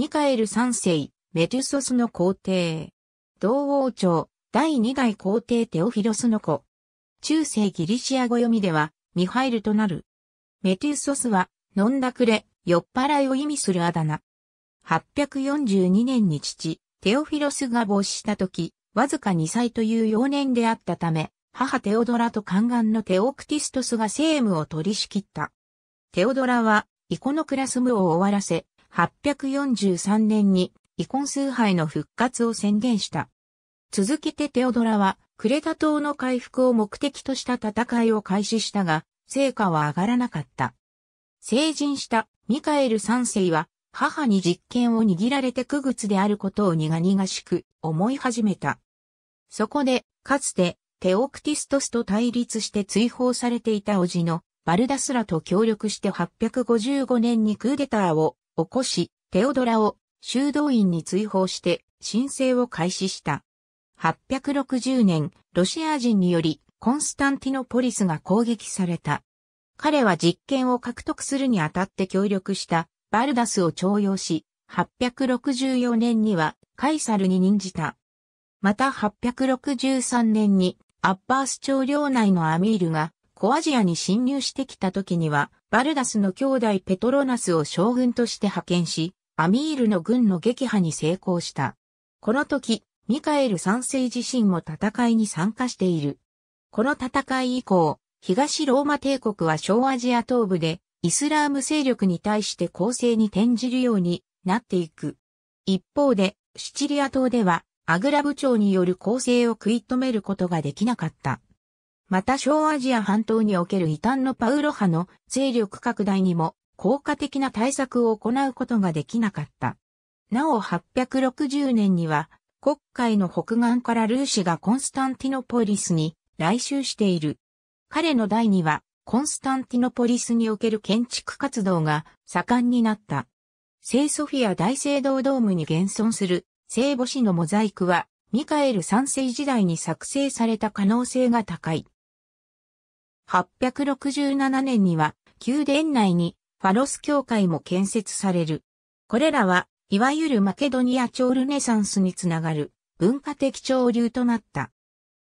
ミカエル三世、メテュソスの皇帝。同王朝、第二代皇帝テオフィロスの子。中世ギリシア語読みでは、ミハイルとなる。メテュソスは、飲んだくれ、酔っ払いを意味するあだ名。842年に父、テオフィロスが没した時、わずか2歳という幼年であったため、母テオドラと宦官のテオクティストスが政務を取り仕切った。テオドラは、イコノクラスムを終わらせ、843年にイコン崇拝の復活を宣言した。続けてテオドラは、クレタ島の回復を目的とした戦いを開始したが、成果は上がらなかった。成人したミカエル三世は、母に実権を握られて苦靴であることを苦々しく思い始めた。そこで、かつてテオクティストスと対立して追放されていた叔父のバルダスラと協力して855年にクーデターを起こし、テオドラを修道院に追放して申請を開始した。860年、ロシア人によりコンスタンティノポリスが攻撃された。彼は実権を獲得するにあたって協力したバルダスを徴用し、864年にはカイサルに任じた。また863年にアッバース朝領内のアミールが小アジアに侵入してきた時には、バルダスの兄弟ペトロナスを将軍として派遣し、アミールの軍の撃破に成功した。この時、ミカエル三世自身も戦いに参加している。この戦い以降、東ローマ帝国は小アジア東部で、イスラーム勢力に対して攻勢に転じるようになっていく。一方で、シチリア島では、アグラ部長による攻勢を食い止めることができなかった。また小アジア半島における異端のパウロ派の勢力拡大にも効果的な対策を行うことができなかった。なお860年には国会の北岸からルーシがコンスタンティノポリスに来襲している。彼の代にはコンスタンティノポリスにおける建築活動が盛んになった。聖ソフィア大聖堂ドームに現存する聖母子のモザイクはミカエル三世時代に作成された可能性が高い。8 6 7年には、宮殿内にファロス教会も建設される。これらは、いわゆるマケドニア朝ルネサンスにつながる文化的潮流となった。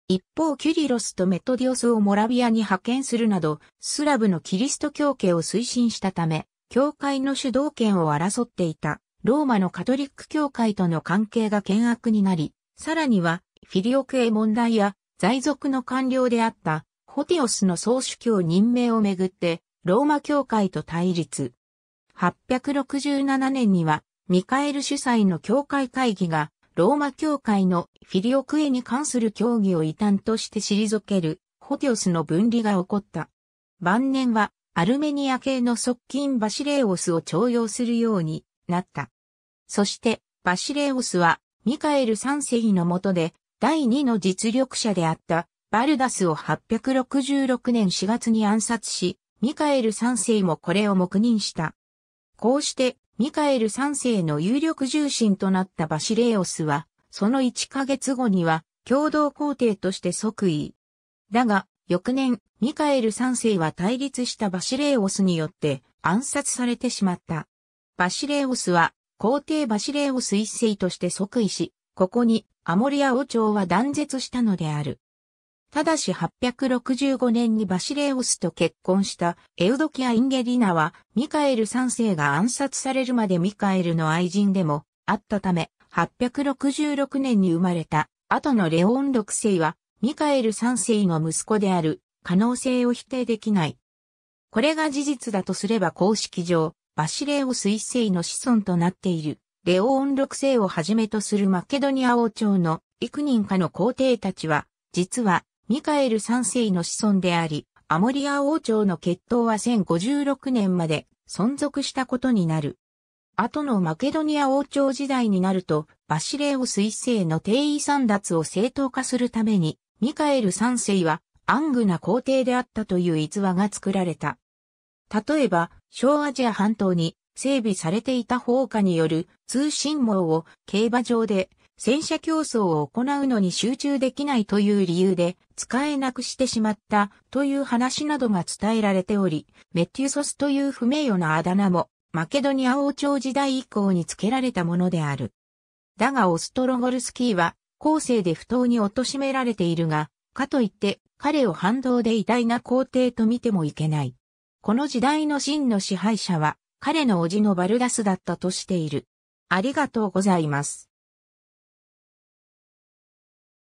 一方、キュリロスとメトディオスをモラビアに派遣するなど、スラブのキリスト教系を推進したため、教会の主導権を争っていたローマのカトリック教会との関係が険悪になり、さらには、フィリオ系問題や在属の官僚であったホティオスの総主教任命をめぐって、ローマ教会と対立。867年には、ミカエル主催の教会会議が、ローマ教会のフィリオクエに関する協議を異端として退ける、ホティオスの分離が起こった。晩年は、アルメニア系の側近バシレーオスを徴用するようになった。そして、バシレーオスは、ミカエル三世の下で、第二の実力者であったバルダスを866年4月に暗殺し、ミカエル3世もこれを黙認した。こうして、ミカエル3世の有力重心となったバシレオスは、その1ヶ月後には、共同皇帝として即位。だが、翌年、ミカエル3世は対立したバシレオスによって暗殺されてしまった。バシレオスは、皇帝バシレオス1世として即位し、ここにアモリア王朝は断絶したのである。ただし865年にバシレオスと結婚したエウドキア・インゲリナはミカエル3世が暗殺されるまでミカエルの愛人でもあったため866年に生まれた後のレオン6世はミカエル3世の息子である可能性を否定できない。これが事実だとすれば公式上バシレオス1世の子孫となっているレオン6世をはじめとするマケドニア王朝の幾人かの皇帝たちは実はミカエル三世の子孫であり、アモリア王朝の決闘は1056年まで存続したことになる。後のマケドニア王朝時代になると、バシレオス一世の定位三奪を正当化するために、ミカエル三世はアングな皇帝であったという逸話が作られた。例えば、小アジア半島に整備されていた放火による通信網を競馬場で戦車競争を行うのに集中できないという理由で使えなくしてしまったという話などが伝えられており、メテュソスという不名誉なあだ名もマケドニア王朝時代以降に付けられたものである。だがオストロゴルスキーは後世で不当に貶められているが、かといって彼を反動で偉大な皇帝と見てもいけない。この時代の真の支配者は彼の叔父のバルダスだったとしている。ありがとうございます。